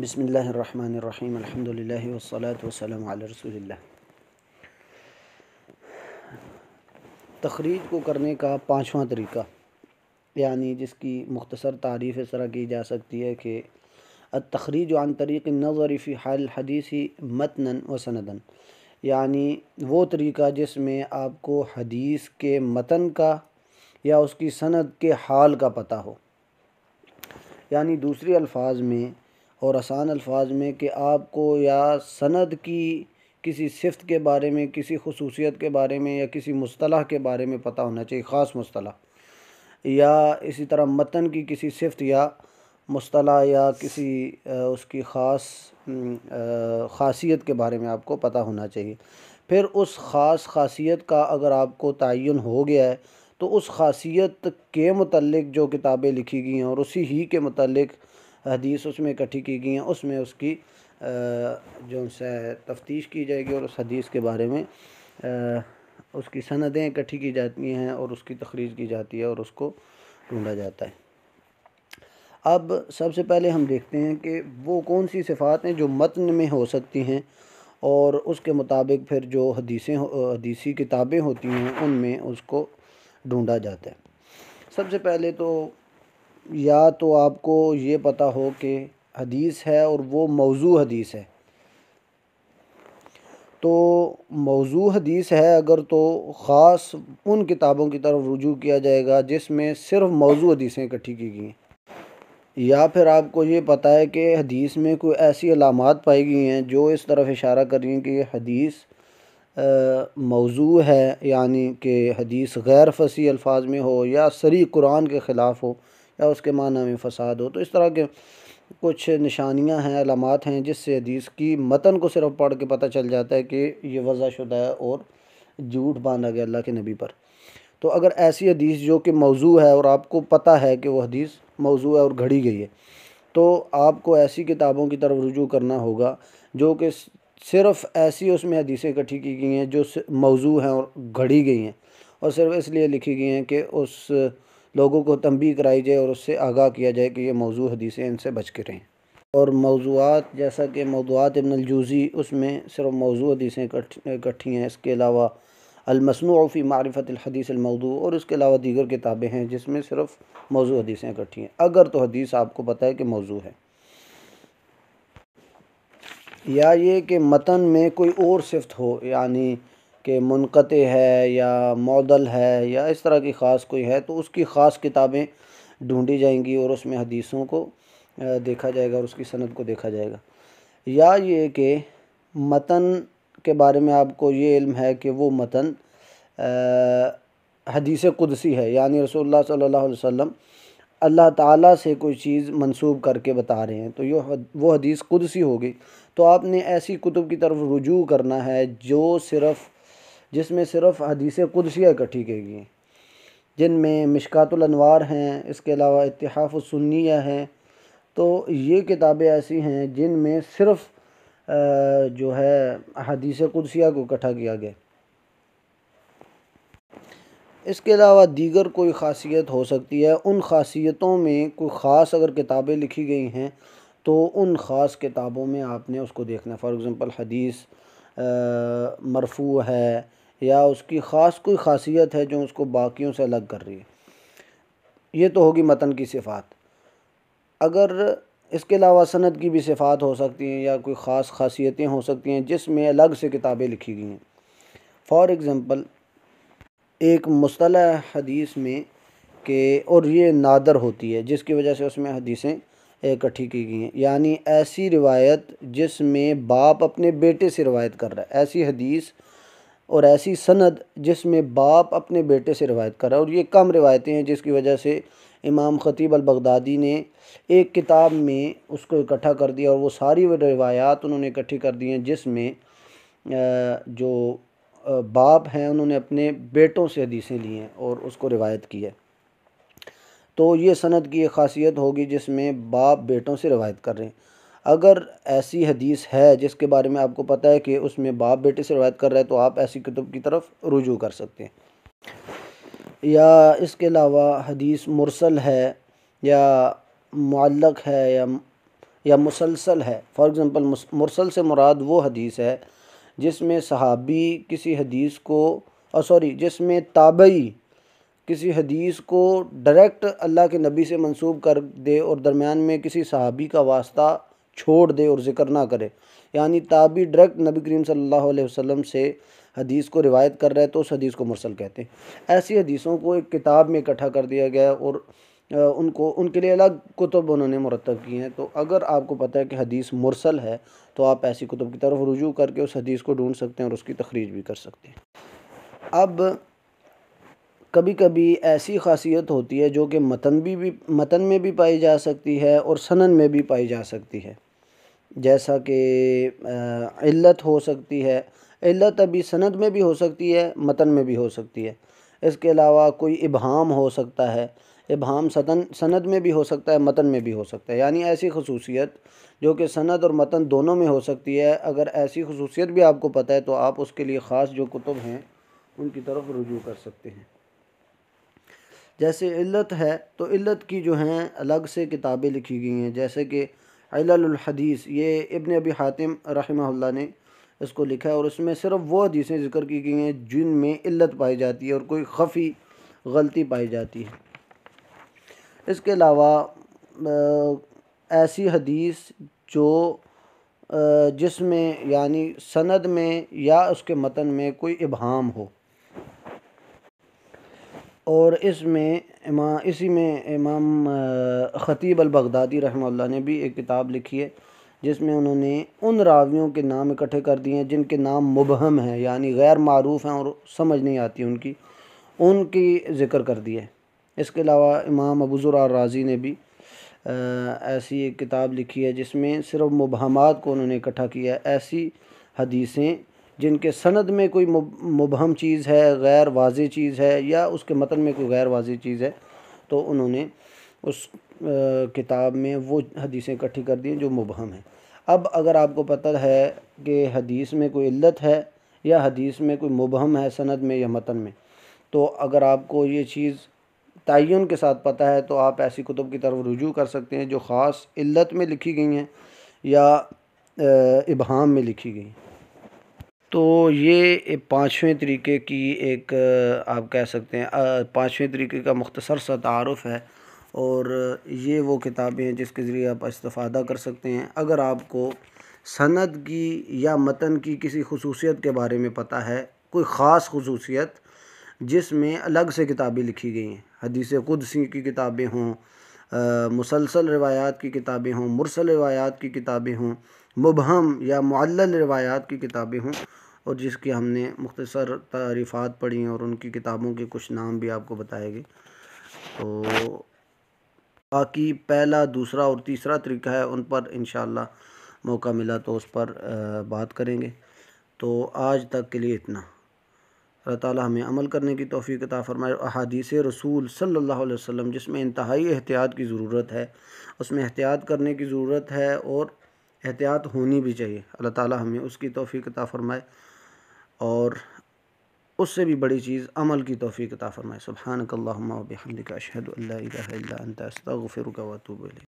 बिसमीम अल्हम्दुलिल्लाह वसलात आल रसूलिल्लाह तखरीज को करने का पाँचवा तरीका यानी जिसकी मुख्तसर तारीफ़ इस तरह की जा सकती है कि अ तखरीज आन तरीक़ नज़र फ़ी हाल हदीसी मतनन व सनदन यानी वो तरीका जिसमें आपको हदीस के मतन का या उसकी सनद के हाल का पता हो यानी दूसरे अल्फाज में और आसान अल्फाज में कि आपको या सनद की किसी सिफ्त के बारे में किसी खसूसियत के बारे में या किसी मुस्तलाह के बारे में पता होना चाहिए ख़ास मुस्तलाह या इसी तरह मतन की किसी सिफ्त या मुस्तलाह या किसी उसकी ख़ास खासियत के बारे में आपको पता होना चाहिए फिर उस ख़ास खासियत का अगर आपको तयन हो गया है तो उस खासियत के मतलब जो किताबें लिखी गई हैं और उसी ही के मतलब हदीस उसमें इकट्ठी की गई हैं उसमें उसकी जो है तफ्तीश की जाएगी और उस हदीस के बारे में उसकी सनदें इकट्ठी की जाती हैं और उसकी तखरीज की जाती है और उसको ढूंढा जाता है अब सबसे पहले हम देखते हैं कि वो कौन सी सिफ़ात हैं जो मतन में हो सकती हैं और उसके मुताबिक फिर जो हदीसें हदीसी किताबें होती हैं उनमें उसको ढूंढा जाता है सबसे पहले तो या तो आपको ये पता हो कि हदीस है और वो मौजू हदीस है तो मौजू हदीस है अगर तो ख़ास उन किताबों की तरफ रुजू किया जाएगा जिसमें सिर्फ मौजू हदीसें इकट्ठी की गई हैं या फिर आपको ये पता है कि हदीस में कोई ऐसी अलामत पाई गई हैं जो इस तरफ इशारा कर रही हैं कि हदीस मौजू है यानी कि हदीस गैर फसी अल्फाज में हो या सरी कुरान के ख़िलाफ़ हो या उसके माना में फ़साद हो तो इस तरह के कुछ निशानियां हैं अलामत हैं जिससे हदीस की मतन को सिर्फ पढ़ के पता चल जाता है कि ये वजह शुदा है और झूठ बांधा गया अल्लाह के नबी पर तो अगर ऐसी हदीस जो कि मौजू है और आपको पता है कि वह हदीस मौजू है और घड़ी गई है तो आपको ऐसी किताबों की तरफ रुजू करना होगा जो कि सिर्फ ऐसी उसमें हदीसें इकट्ठी की गई हैं जो मौजू हैं और घड़ी गई हैं और सिर्फ इसलिए लिखी गई हैं कि उस लोगों को तंबी कराई जाए और उससे आगाह किया जाए कि ये मौजू हदीसें इनसे बच के रहें और मौजूद जैसा कि मौजूद इबनजूज़ी उसमें सिर्फ मौजू हदीसें इकट्ठी हैं इसके अलावा अलमसनूफ़ी मारफ़तलहदीसमौदू और इसके अलावा दीगर किताबें हैं जिसमें सिर्फ मौजू हदीसें इकट्ठी हैं अगर तो हदीस आपको पता है कि मौजू है या ये कि मतन में कोई और सिफ्त हो यानी कि मुनक़ है या मॉडल है या इस तरह की ख़ास कोई है तो उसकी ख़ास किताबें ढूंढी जाएंगी और उसमें हदीसों को देखा जाएगा और उसकी सनत को देखा जाएगा या ये कि मतन के बारे में आपको ये इल्म है कि वो मतन हदीस कुदसी है यानी रसोल्ला सल्ला वसम अल्लाह ताला से कोई चीज़ मंसूब करके बता रहे हैं तो ये वो हदीस खुद हो गई तो आपने ऐसी कुतुब की तरफ रुजू करना है जो सिर्फ़ जिसमें सिर्फ़ हदीस सी इकट्ठी की गई जिनमें मिशकातलनवार हैं इसके अलावा सुन्निया हैं तो ये किताबें ऐसी हैं जिनमें सिर्फ़ जो है हदीस कुदसिया को इकट्ठा किया गया इसके अलावा दीगर कोई खासियत हो सकती है उन खासियतों में कोई ख़ास अगर किताबें लिखी गई हैं तो उन ख़ास किताबों में आपने उसको देखना है फ़ॉर एग्ज़ाम्पल हदीस मरफू है या उसकी ख़ास कोई खासियत है जो उसको बाकियों से अलग कर रही है ये तो होगी मतन की सिफ़ात अगर इसके अलावा सनद की भी सिफ़ात हो सकती हैं या कोई ख़ास खासियतें हो सकती हैं जिसमें अलग से किताबें लिखी गई हैं फॉर एग्ज़ाम्पल एक मुसल हदीस में के और ये नादर होती है जिसकी वजह से उसमें हदीसें इकट्ठी की गई हैं यानी ऐसी रिवायत जिसमें बाप अपने बेटे से रिवायत कर रहा है ऐसी हदीस और ऐसी सनद जिसमें बाप अपने बेटे से रिवायत कर रहा है और ये कम रिवायतें हैं जिसकी वजह से इमाम ख़तीब अलबगदादी ने एक किताब में उसको इकट्ठा कर दिया और वो सारी रिवायात उन्होंने इकट्ठी कर दी हैं जिसमें जो बाप हैं उन्होंने अपने बेटों से हदीसें ली हैं और उसको रिवायत की है तो ये सनद की एक खासियत होगी जिसमें बाप बेटों से रिवायत कर रहे हैं अगर ऐसी हदीस है जिसके बारे में आपको पता है कि उसमें बाप बेटे से रवायत कर रहे हैं तो आप ऐसी कुतुब की तरफ रुजू कर सकते हैं या इसके अलावा हदीस मुरसल है या मालक है या या मुसलसल है फॉर एग्ज़ाम्पल मुरसल से मुराद वो हदीस है जिसमें सहाबी किसी हदीस को और सॉरी जिसमें ताबई किसी हदीस को डायरेक्ट अल्लाह के नबी से मंसूब कर दे और दरमियान में किसी सहाबी का वास्ता छोड़ दे और ज़िक्र ना करे यानी ताबी डायरेक्ट नबी करीम सल्लल्लाहु अलैहि वसल्लम से हदीस को रिवायत कर रहा है तो उस हदीस को मुरसल कहते हैं ऐसी हदीसों को एक किताब में इकट्ठा कर दिया गया और उनको उनके लिए अलग कुतुब उन्होंने मुरतब किए हैं तो अगर आपको पता है कि हदीस मुरसल है तो आप ऐसी कुतुब की तरफ रुजू करके उस हदीस को ढूंढ सकते हैं और उसकी तखरीज भी कर सकते हैं अब कभी कभी ऐसी खासियत होती है जो कि मतन भी, भी मतन में भी पाई जा सकती है और सनन में भी पाई जा सकती है जैसा कि इल्लत हो सकती है इल्लत अभी सनद में भी हो सकती है मतन में भी हो सकती है इसके अलावा कोई इबहम हो सकता है इबाम सदन सनद में भी हो सकता है मतन में भी हो सकता है यानी ऐसी खसूसियत जो कि सनद और मतन दोनों में हो सकती है अगर ऐसी खसूसियत भी आपको पता है तो आप उसके लिए ख़ास जो कुतुब हैं उनकी तरफ रुजू कर सकते हैं जैसे इल्लत है तो इल्लत की जो हैं अलग से किताबें लिखी गई हैं जैसे कि हदीस ये इबन अबी हातिम रहमल्ला ने इसको लिखा है और उसमें सिर्फ वो हदीसें जिक्र की गई हैं में इल्लत पाई जाती है और कोई खफ़ी गलती पाई जाती है इसके अलावा ऐसी हदीस जो जिसमें यानी सनद में या उसके मतन में कोई इबहम हो और इसमें इमाम इसी में इमाम ख़तीब अलबगदादी रहमल्ला ने भी एक किताब लिखी है जिसमें उन्होंने उन रावियों के नाम इकट्ठे कर दिए हैं जिनके नाम मुबहम हैं यानी गैर मरूफ़ हैं और समझ नहीं आती उनकी उनकी ज़िक्र कर दिए इसके अलावा इमाम अबूज़र राज़ी ने भी आ, ऐसी एक किताब लिखी है जिसमें सिर्फ मुबहमात को उन्होंने इकट्ठा किया है ऐसी हदीसें जिनके सनद में कोई मुबहम चीज़ है गैर वाज चीज़ है या उसके मतन में कोई गैर वाज चीज़ है तो उन्होंने उस किताब में वो हदीसें इकट्ठी कर दी जो मुबहम हैं अब अगर आपको पता है कि हदीस में कोई इल्लत है या हदीस में कोई मुबहम है सनद में या मतन में तो अगर आपको ये चीज़ तयन के साथ पता है तो आप ऐसी कुतुब की तरफ रुजू कर सकते हैं जो ख़ास इल्लत में लिखी गई हैं या इबहम में लिखी गई तो ये पाँचवें तरीके की एक आप कह सकते हैं पाँचवें तरीके का मुख्तसर सा तारफ़ है और ये वो किताबें हैं जिसके ज़रिए आप इस्तादा कर सकते हैं अगर आपको सनद की या मतन की किसी खसूसियत के बारे में पता है कोई ख़ास खसूसियत जिसमें अलग से किताबें लिखी गई हैं हदीस कुदसी की किताबें हों मुसलसल रवायात की किताबें हों मुरसल रवायात की किताबें हों मुबहम या मल्ल रवायात की किताबें हों और जिसकी हमने मुख्तसर तारीफ़ात पढ़ी हैं और उनकी किताबों के कुछ नाम भी आपको गए तो बाकी पहला दूसरा और तीसरा तरीका है उन पर इन मौका मिला तो उस पर बात करेंगे तो आज तक के लिए इतना अल्लाह ताली हमें अमल करने की तोफ़ी कता फ़रमाए अहादीस रसूल सल्ला वसम जिसमें इंतहाई एहतियात की ज़रूरत है उसमें एहतियात करने की ज़रूरत है और एहतियात होनी भी चाहिए अल्लाह ताली हमें उसकी तोफ़ी कता फ़रमाए और उससे भी बड़ी चीज़ अमल की तोफ़ी कता फ़रमाए सुबहानकल्ला हमदिका अशहद अल्ला